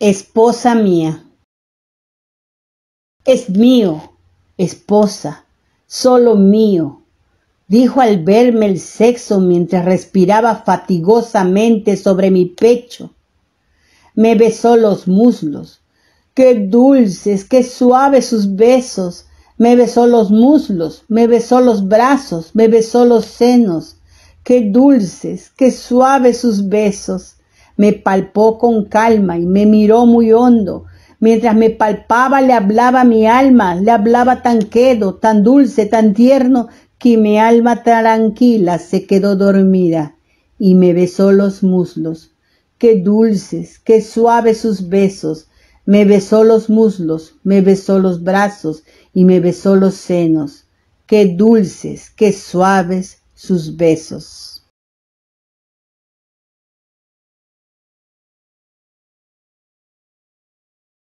Esposa mía. Es mío, esposa, solo mío, dijo al verme el sexo mientras respiraba fatigosamente sobre mi pecho. Me besó los muslos. Qué dulces, qué suaves sus besos. Me besó los muslos, me besó los brazos, me besó los senos. Qué dulces, qué suaves sus besos. Me palpó con calma y me miró muy hondo. Mientras me palpaba le hablaba mi alma, le hablaba tan quedo, tan dulce, tan tierno, que mi alma tranquila se quedó dormida y me besó los muslos. Qué dulces, qué suaves sus besos. Me besó los muslos, me besó los brazos y me besó los senos. Qué dulces, qué suaves sus besos.